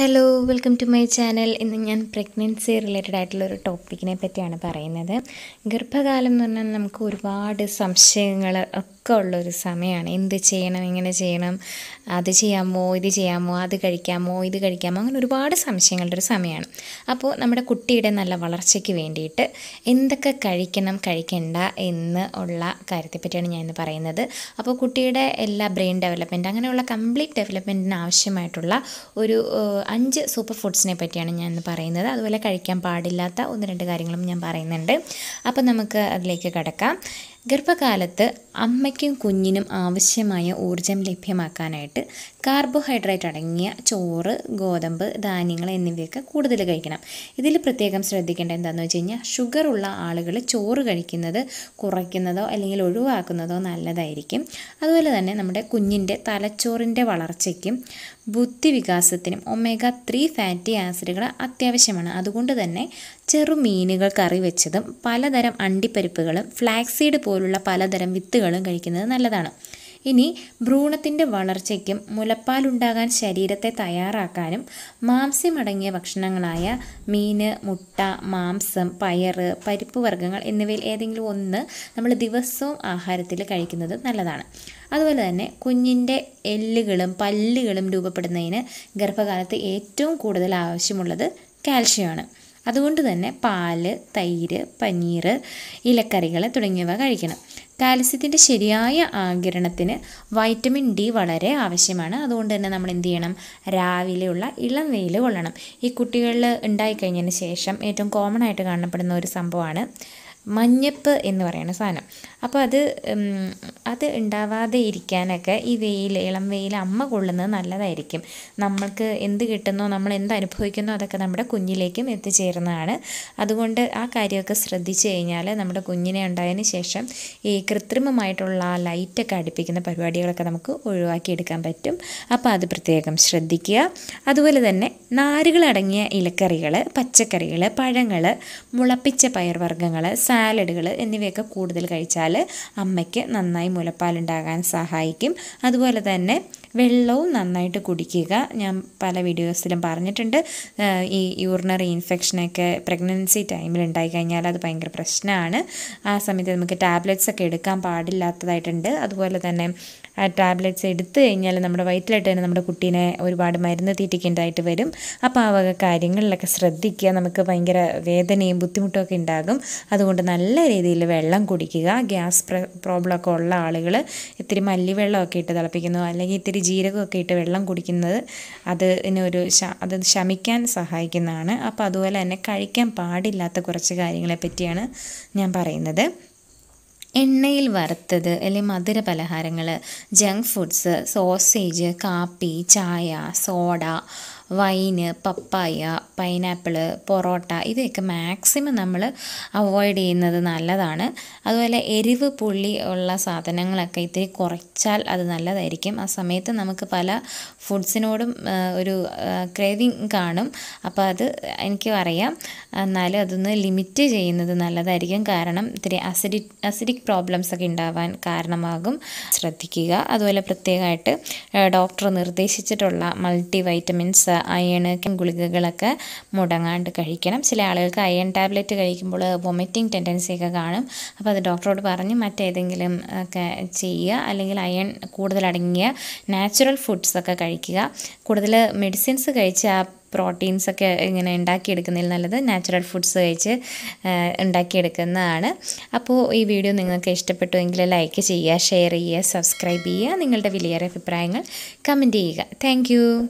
hello welcome to my channel ഇന്ന് ഞാൻ pregnancy related ആയിട്ടുള്ള ഒരു ടോപ്പിക്കിനെ പറ്റിയാണ് പറയുന്നത് ഗർഭകാലം എന്ന് പറഞ്ഞാൽ നമുക്ക് ഒരുപാട് സംശയങ്ങൾ ഒക്കെ ഉള്ളൊരു സമയമാണ് എന്ത് ചെയ്യണം എങ്ങനെ ചെയ്യണം അത് ചെയ്യാമോ ഇത് ചെയ്യാമോ അത് കഴിക്കാമോ ഇത് കഴിക്കാമോ അങ്ങനെ ഒരുപാട് സംശയങ്ങളുടെ ഒരു സമയമാണ് അപ്പോൾ നമ്മുടെ കുട്ടിയുടെ നല്ല വളർച്ചയ്ക്ക് വേണ്ടിയിട്ട് എന്തൊക്കെ കഴിക്കണം കഴിക്കണ്ട എന്ന് ഉള്ള കാര്യത്തെപ്പറ്റിയാണ് ഞാൻ ഇന്ന് പറയുന്നത് അപ്പോൾ കുട്ടിയുടെ എല്ലാ ബ്രെയിൻ ഡെവലപ്മെൻറ്റ് അങ്ങനെയുള്ള കംപ്ലീറ്റ് ഡെവലപ്മെൻറ്റിന് ആവശ്യമായിട്ടുള്ള ഒരു അഞ്ച് സൂപ്പർ ഫുഡ്സിനെ പറ്റിയാണ് ഞാൻ ഇന്ന് പറയുന്നത് അതുപോലെ കഴിക്കാൻ പാടില്ലാത്ത ഒന്ന് രണ്ട് കാര്യങ്ങളും ഞാൻ പറയുന്നുണ്ട് അപ്പോൾ നമുക്ക് അതിലേക്ക് കിടക്കാം ഗർഭകാലത്ത് അമ്മയ്ക്കും കുഞ്ഞിനും ആവശ്യമായ ഊർജം ലഭ്യമാക്കാനായിട്ട് കാർബോഹൈഡ്രേറ്റ് അടങ്ങിയ ചോറ് ഗോതമ്പ് ധാന്യങ്ങൾ എന്നിവയൊക്കെ കൂടുതൽ കഴിക്കണം ഇതിൽ പ്രത്യേകം ശ്രദ്ധിക്കേണ്ട എന്താണെന്ന് വെച്ച് കഴിഞ്ഞാൽ ഷുഗർ ഉള്ള ആളുകൾ ചോറ് കഴിക്കുന്നത് കുറയ്ക്കുന്നതോ അല്ലെങ്കിൽ ഒഴിവാക്കുന്നതോ നല്ലതായിരിക്കും അതുപോലെ തന്നെ നമ്മുടെ കുഞ്ഞിൻ്റെ തലച്ചോറിൻ്റെ വളർച്ചയ്ക്കും ബുദ്ധി വികാസത്തിനും ഒമേഗ ത്രീ ഫാറ്റി ആസിഡുകൾ അത്യാവശ്യമാണ് അതുകൊണ്ട് തന്നെ ചെറുമീനുകൾ കറി വെച്ചതും പലതരം അണ്ടിപ്പരിപ്പുകളും ഫ്ലാക്സീഡ് പോലുള്ള പലതരം വിത്തുകളും കഴിക്കുന്നത് നല്ലതാണ് ഇനി ഭ്രൂണത്തിൻ്റെ വളർച്ചയ്ക്കും മുലപ്പാലുണ്ടാകാൻ ശരീരത്തെ തയ്യാറാക്കാനും മാംസ്യമടങ്ങിയ ഭക്ഷണങ്ങളായ മീൻ മുട്ട മാംസം പയറ് പരിപ്പ് വർഗ്ഗങ്ങൾ എന്നിവയിൽ ഏതെങ്കിലും ഒന്ന് നമ്മൾ ദിവസവും ആഹാരത്തിൽ കഴിക്കുന്നത് നല്ലതാണ് അതുപോലെ തന്നെ കുഞ്ഞിൻ്റെ എല്ലുകളും പല്ലുകളും രൂപപ്പെടുന്നതിന് ഗർഭകാലത്ത് ഏറ്റവും കൂടുതൽ ആവശ്യമുള്ളത് കാൽഷ്യമാണ് അതുകൊണ്ട് തന്നെ പാല് തൈര് പനീർ ഇലക്കറികൾ തുടങ്ങിയവ കഴിക്കണം കാൽസ്യത്തിൻ്റെ ശരിയായ ആകിരണത്തിന് വൈറ്റമിൻ ഡി വളരെ ആവശ്യമാണ് അതുകൊണ്ട് തന്നെ നമ്മൾ എന്ത് ചെയ്യണം രാവിലെയുള്ള ഇളം വെയിൽ കൊള്ളണം ഈ കുട്ടികളിൽ ഉണ്ടായിക്കഴിഞ്ഞതിന് ശേഷം ഏറ്റവും കോമൺ ആയിട്ട് കാണപ്പെടുന്ന ഒരു സംഭവമാണ് മഞ്ഞപ്പ് എന്ന് പറയുന്ന സാധനം അപ്പോൾ അത് അത് ഉണ്ടാവാതെ ഇരിക്കാനൊക്കെ ഈ വെയിൽ ഇളം വെയിൽ അമ്മ കൊള്ളുന്നത് നല്ലതായിരിക്കും നമ്മൾക്ക് എന്ത് കിട്ടുന്നോ നമ്മൾ എന്ത് അനുഭവിക്കുന്നോ അതൊക്കെ നമ്മുടെ കുഞ്ഞിലേക്കും എത്തിച്ചേരുന്നതാണ് അതുകൊണ്ട് ആ കാര്യമൊക്കെ ശ്രദ്ധിച്ചു കഴിഞ്ഞാൽ നമ്മുടെ കുഞ്ഞിനെ ഉണ്ടായതിന് ശേഷം ഈ കൃത്രിമമായിട്ടുള്ള ആ ലൈറ്റൊക്കെ അടുപ്പിക്കുന്ന പരിപാടികളൊക്കെ നമുക്ക് ഒഴിവാക്കിയെടുക്കാൻ പറ്റും അപ്പോൾ അത് പ്രത്യേകം ശ്രദ്ധിക്കുക അതുപോലെ തന്നെ നാരുകളടങ്ങിയ ഇലക്കറികൾ പച്ചക്കറികൾ പഴങ്ങൾ മുളപ്പിച്ച പയർവർഗ്ഗങ്ങൾ സാ സാലഡുകൾ എന്നിവയൊക്കെ കൂടുതൽ കഴിച്ചാൽ അമ്മയ്ക്ക് നന്നായി മുലപ്പാലുണ്ടാകാൻ സഹായിക്കും അതുപോലെ തന്നെ വെള്ളവും നന്നായിട്ട് കുടിക്കുക ഞാൻ പല വീഡിയോസിലും പറഞ്ഞിട്ടുണ്ട് ഈ യൂറിനറി ഇൻഫെക്ഷനൊക്കെ പ്രഗ്നൻസി ടൈമിൽ ഉണ്ടായി കഴിഞ്ഞാൽ അത് ഭയങ്കര പ്രശ്നമാണ് ആ സമയത്ത് നമുക്ക് ടാബ്ലറ്റ്സ് ഒക്കെ എടുക്കാൻ പാടില്ലാത്തതായിട്ടുണ്ട് അതുപോലെ തന്നെ ടാബ്ലെറ്റ്സ് ടാബ്ലറ്റ്സ് എടുത്തു കഴിഞ്ഞാൽ നമ്മുടെ വയറ്റിലായിട്ട് തന്നെ നമ്മുടെ കുട്ടീനെ ഒരുപാട് മരുന്ന് തീറ്റിക്കേണ്ടതായിട്ട് വരും അപ്പോൾ ആ വക കാര്യങ്ങളിലൊക്കെ ശ്രദ്ധിക്കുക നമുക്ക് ഭയങ്കര വേദനയും ബുദ്ധിമുട്ടും ഒക്കെ ഉണ്ടാകും അതുകൊണ്ട് നല്ല രീതിയിൽ വെള്ളം കുടിക്കുക ഗ്യാസ് പ്രോബ്ലം ഒക്കെ ഉള്ള ആളുകൾ ഇത്തിരി മല്ലിവെള്ളമൊക്കെ ഇട്ട് തിളപ്പിക്കുന്നു അല്ലെങ്കിൽ ഇത്തിരി ഇത്തിരി ജീരകമൊക്കെ ഇട്ട് വെള്ളം കുടിക്കുന്നത് അതിനൊരു അത് ശമിക്കാൻ സഹായിക്കുന്നതാണ് അപ്പോൾ അതുപോലെ തന്നെ കഴിക്കാൻ പാടില്ലാത്ത കുറച്ച് കാര്യങ്ങളെ പറ്റിയാണ് ഞാൻ പറയുന്നത് എണ്ണയിൽ വറുത്തത് അല്ലെങ്കിൽ മധുര പലഹാരങ്ങൾ ജങ്ക് ഫുഡ്സ് സോസേജ് കാപ്പി ചായ soda wine papaya pineapple parotta ഇതൊക്കെ മാക്സിമം നമ്മൾ അവോയ്ഡ് ചെയ്യുന്നത് നല്ലതാണ് അതുപോലെ എരിവ് പുള്ളി ഉള്ള സാധനങ്ങളൊക്കെ ഇത്തിരി കുറച്ചാൽ അത് നല്ലതായിരിക്കും ആ സമയത്ത് നമുക്ക് പല ഫുഡ്സിനോടും ഒരു ക്രേവിങ് കാണും അപ്പോൾ അത് എനിക്ക് അറിയാം എന്നാലും അതൊന്ന് ലിമിറ്റ് ചെയ്യുന്നത് നല്ലതായിരിക്കും കാരണം ഇത്തിരി അസിഡി അസിഡിക് പ്രോബ്ലംസ് ഒക്കെ ഉണ്ടാവാൻ കാരണമാകും ശ്രദ്ധിക്കുക അതുപോലെ പ്രത്യേകമായിട്ട് ഡോക്ടർ നിർദ്ദേശിച്ചിട്ടുള്ള മൾട്ടി വൈറ്റമിൻസ് അയണ് ഗുളികകളൊക്കെ മുടങ്ങാണ്ട് കഴിക്കണം ചില ആളുകൾക്ക് അയൺ ടാബ്ലറ്റ് കഴിക്കുമ്പോൾ വൊമിറ്റിംഗ് ഒക്കെ കാണും അപ്പോൾ അത് ഡോക്ടറോട് പറഞ്ഞ് മറ്റേതെങ്കിലും ഒക്കെ ചെയ്യുക അല്ലെങ്കിൽ അയൺ കൂടുതലടങ്ങിയ നാച്ചുറൽ ഫുഡ്സൊക്കെ കഴിക്കുക കൂടുതൽ മെഡിസിൻസ് കഴിച്ച് ആ പ്രോട്ടീൻസൊക്കെ ഇങ്ങനെ ഉണ്ടാക്കിയെടുക്കുന്നതിൽ നല്ലത് നാച്ചുറൽ ഫുഡ്സ് കഴിച്ച് ഉണ്ടാക്കിയെടുക്കുന്നതാണ് അപ്പോൾ ഈ വീഡിയോ നിങ്ങൾക്ക് ഇഷ്ടപ്പെട്ടുവെങ്കിൽ ലൈക്ക് ചെയ്യുക ഷെയർ ചെയ്യുക സബ്സ്ക്രൈബ് ചെയ്യുക നിങ്ങളുടെ വിലയേറെ അഭിപ്രായങ്ങൾ കമൻറ്റ് ചെയ്യുക താങ്ക്